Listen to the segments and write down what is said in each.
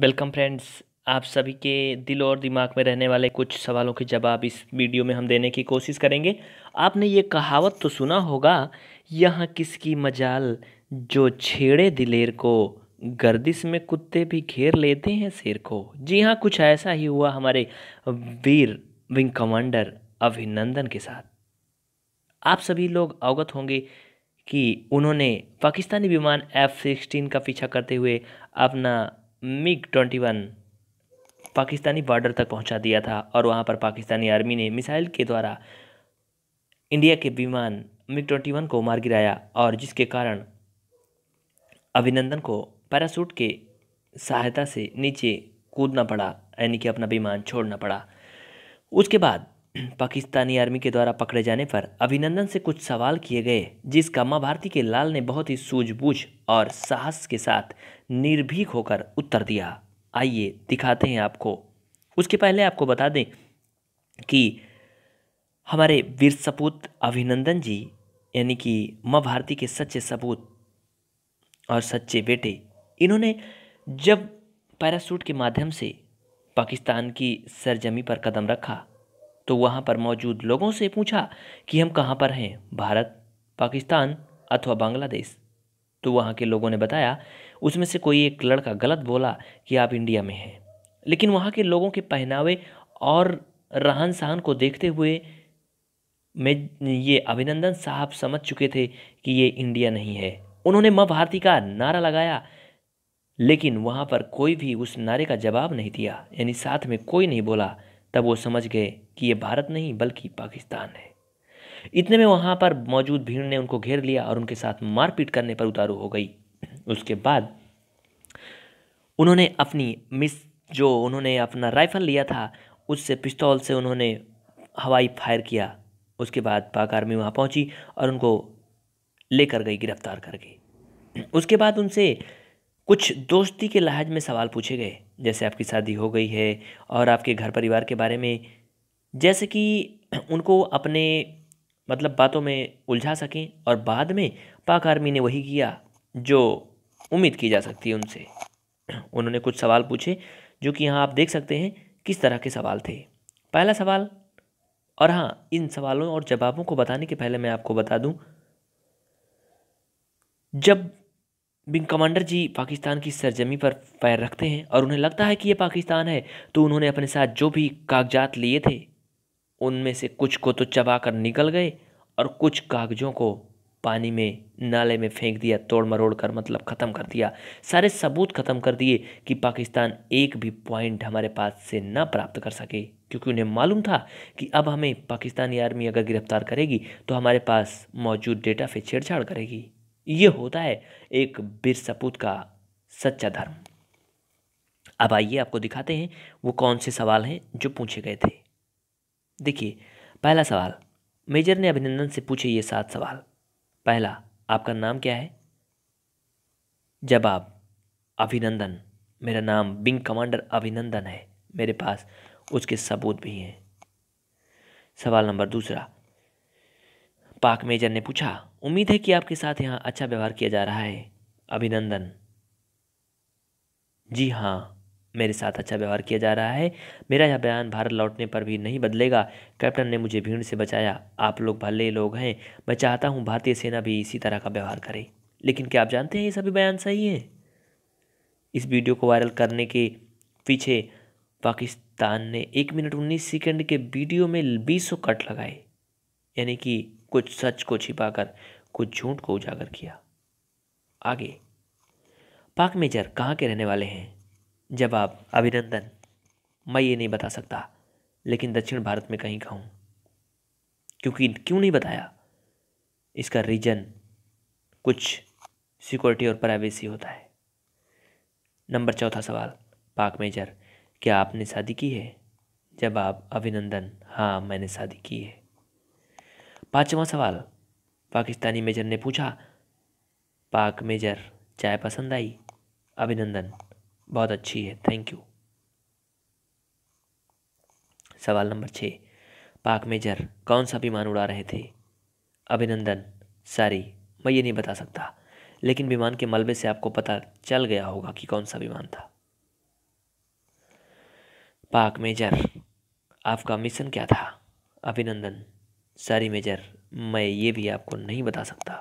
welcome friends आप सभी के दिल और दिमाग में रहने वाले कुछ सवालों के जवाब इस वीडियो में हम देने की कोशिश करेंगे आपने ये कहावत तो सुना होगा यहाँ किसकी मजाल जो छेड़े दिलेर को गर्दिश में कुत्ते भी घेर लेते हैं शेर को जी हाँ कुछ ऐसा ही हुआ हमारे वीर विंग कमांडर अभिनंदन के साथ आप सभी लोग अवगत होंगे कि उन्होंने पाकिस्तानी विमान एफ सिक्सटीन का पीछा करते हुए अपना MiG twenty one Pakistani border तक पहुंचा दिया था और वहां पर पाकिस्तानी आर्मी ने मिसाइल के द्वारा इंडिया के विमान मिग ट्वेंटी वन को मार गिराया और जिसके कारण अभिनंदन को पैराशूट के सहायता से नीचे कूदना पड़ा यानी कि अपना विमान छोड़ना पड़ा उसके बाद पाकिस्तानी आर्मी के द्वारा पकड़े जाने पर अभिनंदन से कुछ सवाल किए गए जिसका माँ भारती के लाल ने बहुत ही सूझबूझ और साहस के साथ निर्भीक होकर उत्तर दिया आइए दिखाते हैं आपको उसके पहले आपको बता दें कि हमारे वीर सपूत अभिनंदन जी यानी कि माँ भारती के सच्चे सपूत और सच्चे बेटे इन्होंने जब पैरासूट के माध्यम से पाकिस्तान की सरजमी पर कदम रखा तो वहाँ पर मौजूद लोगों से पूछा कि हम कहाँ पर हैं भारत पाकिस्तान अथवा बांग्लादेश तो वहाँ के लोगों ने बताया उसमें से कोई एक लड़का गलत बोला कि आप इंडिया में हैं लेकिन वहाँ के लोगों के पहनावे और रहन सहन को देखते हुए मैं ये अभिनंदन साहब समझ चुके थे कि ये इंडिया नहीं है उन्होंने माँ भारती का नारा लगाया लेकिन वहाँ पर कोई भी उस नारे का जवाब नहीं दिया यानी साथ में कोई नहीं बोला तब वो समझ गए कि ये भारत नहीं बल्कि पाकिस्तान है इतने में वहाँ पर मौजूद भीड़ ने उनको घेर लिया और उनके साथ मारपीट करने पर उतारू हो गई उसके बाद उन्होंने अपनी मिस जो उन्होंने अपना राइफल लिया था उससे पिस्तौल से उन्होंने हवाई फायर किया उसके बाद पाक आर्मी वहाँ पहुँची और उनको लेकर गई गिरफ्तार करके उसके बाद उनसे कुछ दोस्ती के लहज में सवाल पूछे गए जैसे आपकी शादी हो गई है और आपके घर परिवार के बारे में जैसे कि उनको अपने मतलब बातों में उलझा सकें और बाद में पाक आर्मी ने वही किया जो उम्मीद की जा सकती है उनसे उन्होंने कुछ सवाल पूछे जो कि यहाँ आप देख सकते हैं किस तरह के सवाल थे पहला सवाल और हाँ इन सवालों और जवाबों को बताने के पहले मैं आपको बता दूं जब विंग कमांडर जी पाकिस्तान की सरजमी पर पैर रखते हैं और उन्हें लगता है कि ये पाकिस्तान है तो उन्होंने अपने साथ जो भी कागजात लिए थे उनमें से कुछ को तो चबा कर निकल गए और कुछ कागजों को पानी में नाले में फेंक दिया तोड़ मरोड़ कर मतलब ख़त्म कर दिया सारे सबूत ख़त्म कर दिए कि पाकिस्तान एक भी पॉइंट हमारे पास से ना प्राप्त कर सके क्योंकि उन्हें मालूम था कि अब हमें पाकिस्तानी आर्मी अगर गिरफ्तार करेगी तो हमारे पास मौजूद डेटा से छेड़छाड़ करेगी ये होता है एक बिर सपूत का सच्चा धर्म अब आइए आपको दिखाते हैं वो कौन से सवाल हैं जो पूछे गए थे देखिए पहला सवाल मेजर ने अभिनंदन से पूछे ये सात सवाल पहला आपका नाम क्या है जवाब अभिनंदन मेरा नाम विंग कमांडर अभिनंदन है मेरे पास उसके सबूत भी हैं सवाल नंबर दूसरा पाक मेजर ने पूछा उम्मीद है कि आपके साथ यहाँ अच्छा व्यवहार किया जा रहा है अभिनंदन जी हाँ मेरे साथ अच्छा व्यवहार किया जा रहा है मेरा यह बयान भारत लौटने पर भी नहीं बदलेगा कैप्टन ने मुझे भीड़ से बचाया आप लोग भले लोग हैं मैं चाहता हूँ भारतीय सेना भी इसी तरह का व्यवहार करे लेकिन क्या आप जानते हैं ये सभी बयान सही हैं इस वीडियो को वायरल करने के पीछे पाकिस्तान ने एक मिनट उन्नीस सेकेंड के वीडियो में बीस कट लगाए यानी कि कुछ सच को छिपाकर कुछ झूठ को उजागर किया आगे पाक मेजर कहाँ के रहने वाले हैं जवाब अभिनंदन मैं ये नहीं बता सकता लेकिन दक्षिण भारत में कहीं कहूँ क्योंकि क्यों नहीं बताया इसका रीजन कुछ सिक्योरिटी और प्राइवेसी होता है नंबर चौथा सवाल पाक मेजर क्या आपने शादी की है जवाब अभिनंदन हाँ मैंने शादी की है पाँचवा सवाल पाकिस्तानी मेजर ने पूछा पाक मेजर चाय पसंद आई अभिनंदन बहुत अच्छी है थैंक यू सवाल नंबर छः पाक मेजर कौन सा विमान उड़ा रहे थे अभिनंदन सारी मैं ये नहीं बता सकता लेकिन विमान के मलबे से आपको पता चल गया होगा कि कौन सा विमान था पाक मेजर आपका मिशन क्या था अभिनंदन सारी मेजर मैं ये भी आपको नहीं बता सकता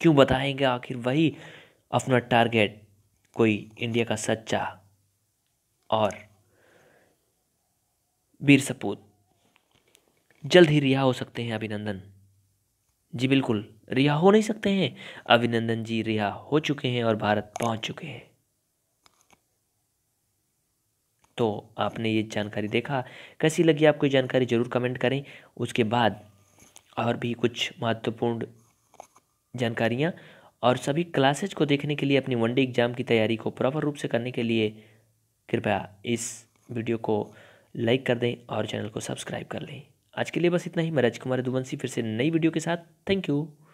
क्यों बताएंगे आखिर वही अपना टारगेट कोई इंडिया का सच्चा और वीर सपूत जल्द ही रिहा हो सकते हैं अभिनंदन जी बिल्कुल रिहा हो नहीं सकते हैं अभिनंदन जी रिहा हो चुके हैं और भारत पहुंच चुके हैं तो आपने ये जानकारी देखा कैसी लगी आपको ये जानकारी ज़रूर कमेंट करें उसके बाद और भी कुछ महत्वपूर्ण जानकारियाँ और सभी क्लासेज को देखने के लिए अपनी वनडे एग्ज़ाम की तैयारी को प्रॉपर रूप से करने के लिए कृपया इस वीडियो को लाइक कर दें और चैनल को सब्सक्राइब कर लें आज के लिए बस इतना ही मैं राजकुमार दुबंसी फिर से नई वीडियो के साथ थैंक यू